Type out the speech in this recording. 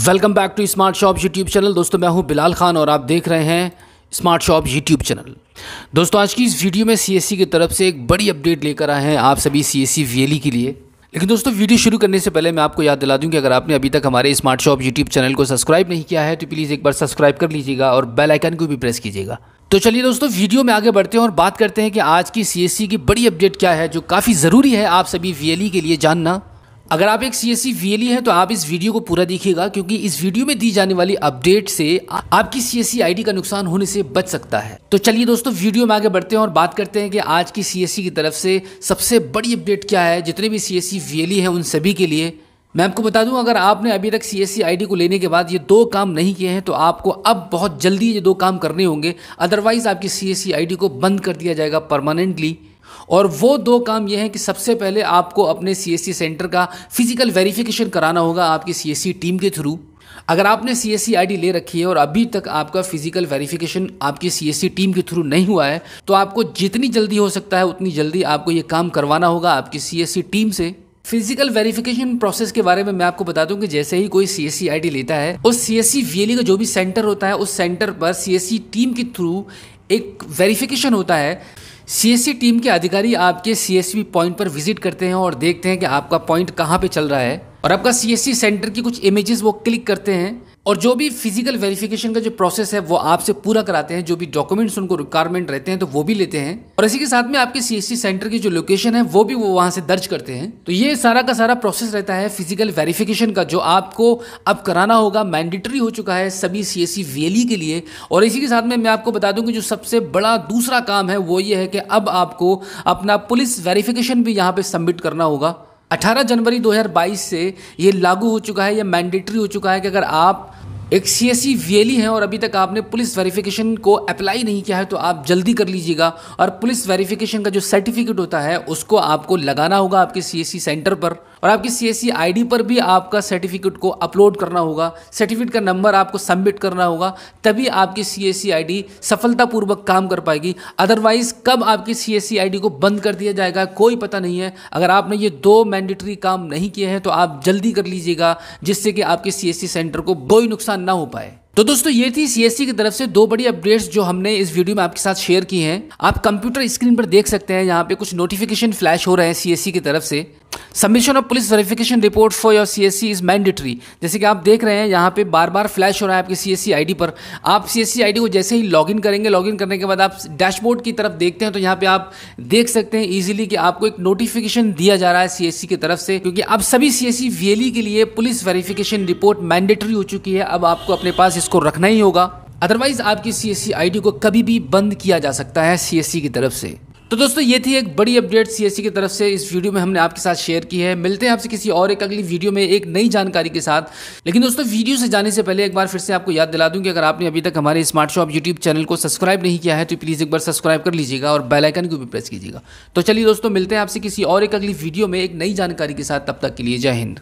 welcome back to smart shop YouTube channel दोस्तों मैं हूं बिलाल खान और आप देख रहे हैं स्मार्ट शॉप यूट्यूब चैनल दोस्तों आज की इस वीडियो में सी e की तरफ से एक बड़ी अपडेट लेकर आए हैं आप सभी सी एस e e के लिए लेकिन दोस्तों वीडियो शुरू करने से पहले मैं आपको याद दिला दूं कि अगर आपने अभी तक हमारे स्मार्ट शॉप यूट्यूब चैनल को सब्सक्राइब नहीं किया है तो प्लीज़ एक बार सब्सक्राइब कर लीजिएगा और बेल आइकन को भी प्रेस कीजिएगा तो चलिए दोस्तों वीडियो में आगे बढ़ते हैं और बात करते हैं कि आज की सी की बड़ी अपडेट क्या है जो काफ़ी ज़रूरी है आप सभी वी के लिए जानना अगर आप एक सी एस e हैं तो आप इस वीडियो को पूरा देखिएगा क्योंकि इस वीडियो में दी जाने वाली अपडेट से आपकी सी एस का नुकसान होने से बच सकता है तो चलिए दोस्तों वीडियो में आगे बढ़ते हैं और बात करते हैं कि आज की सी एस की तरफ से सबसे बड़ी अपडेट क्या है जितने भी सी एस e हैं उन सभी के लिए मैं आपको बता दूं अगर आपने अभी तक सी एस को लेने के बाद ये दो काम नहीं किए हैं तो आपको अब बहुत जल्दी ये दो काम करने होंगे अदरवाइज़ आपकी सी एस को बंद कर दिया जाएगा परमानेंटली और वो दो काम ये हैं कि सबसे पहले आपको अपने सीएससी सेंटर का फिजिकल वेरिफिकेशन कराना होगा आपकी सी टीम के थ्रू अगर आपने सी एस ले रखी है और अभी तक आपका फिजिकल वेरिफिकेशन आपकी सी टीम के थ्रू नहीं हुआ है तो आपको जितनी जल्दी हो सकता है उतनी जल्दी आपको ये काम करवाना होगा आपकी सी टीम से फिजिकल वेरिफिकेशन प्रोसेस के बारे में मैं आपको बता दूं कि जैसे ही कोई सी एस लेता है उस सी एस e का जो भी सेंटर होता है उस सेंटर पर सी टीम के थ्रू एक वेरिफिकेशन होता है सीएससी टीम के अधिकारी आपके सीएससी पॉइंट पर विजिट करते हैं और देखते हैं कि आपका पॉइंट कहाँ पे चल रहा है और आपका सीएससी सेंटर की कुछ इमेजेस वो क्लिक करते हैं और जो भी फिजिकल वेरिफिकेशन का जो प्रोसेस है वो आपसे पूरा कराते हैं जो भी डॉक्यूमेंट्स उनको रिक्वायरमेंट रहते हैं तो वो भी लेते हैं और इसी के साथ में आपके सीएससी सेंटर की जो लोकेशन है वो भी वो वहां से दर्ज करते हैं तो ये सारा का सारा प्रोसेस रहता है फिजिकल वेरिफिकेशन का जो आपको अब कराना होगा मैंडेटरी हो चुका है सभी सी एस e के लिए और इसी के साथ में मैं आपको बता दूँ कि जो सबसे बड़ा दूसरा काम है वो ये है कि अब आपको अपना पुलिस वेरिफिकेशन भी यहाँ पर सबमिट करना होगा 18 जनवरी 2022 से ये लागू हो चुका है या मैंडेटरी हो चुका है कि अगर आप एक सी वीएलई है और अभी तक आपने पुलिस वेरिफिकेशन को अप्लाई नहीं किया है तो आप जल्दी कर लीजिएगा और पुलिस वेरिफिकेशन का जो सर्टिफिकेट होता है उसको आपको लगाना होगा आपके सी सेंटर e पर और आपकी सी डी पर भी आपका सर्टिफिकेट को अपलोड करना होगा सर्टिफिकेट का नंबर आपको सबमिट करना होगा तभी आपकी सी डी e सफलतापूर्वक काम कर पाएगी अदरवाइज कब आपकी सी डी e को बंद कर दिया जाएगा कोई पता नहीं है अगर आपने ये दो मैंडेटरी काम नहीं किए हैं तो आप जल्दी कर लीजिएगा जिससे कि आपके सी सेंटर को कोई नुकसान ना हो पाए तो दोस्तों ये थी सीएससी की तरफ से दो बड़ी अपडेट्स जो हमने इस वीडियो में आपके साथ शेयर की हैं आप कंप्यूटर स्क्रीन पर देख सकते हैं यहाँ पे कुछ नोटिफिकेशन फ्लैश हो रहे हैं सीएससी की तरफ से submission of police verification report for your C S C is mandatory जैसे कि आप देख रहे हैं यहाँ पे बार बार फ्लैश हो रहा है आपकी सी एस सी आई डी पर आप सी एस सी आई डी को जैसे ही लॉग इन करेंगे इन करने के बाद आप डैशबोर्ड की तरफ देखते हैं तो यहाँ पे आप देख सकते हैं ईजिली कि आपको एक नोटिफिकेशन दिया जा रहा है सी एस सी की तरफ से क्योंकि अब सभी C S C V L E के लिए पुलिस वेरिफिकेशन रिपोर्ट मैंडेटरी हो चुकी है अब आपको अपने पास इसको रखना ही होगा अदरवाइज आपकी सी एस सी आई डी को कभी भी बंद किया जा सकता है सी एस सी की तरफ से तो दोस्तों ये थी एक बड़ी अपडेट सीएससी की तरफ से इस वीडियो में हमने आपके साथ शेयर की है मिलते हैं आपसे किसी और एक अगली वीडियो में एक नई जानकारी के साथ लेकिन दोस्तों वीडियो से जाने से पहले एक बार फिर से आपको याद दिला दूं कि अगर आपने अभी तक हमारे स्मार्ट शॉप यूट्यूब चैनल को सब्सक्राइब नहीं किया है तो प्लीज़ एक बार सब्सक्राइब कर लीजिएगा और बेलाइकन को भी प्रेस कीजिएगा तो चलिए दोस्तों मिलते हैं आपसे किसी और एक अगली वीडियो में एक नई जानकारी के साथ तब तक के लिए जय हिंद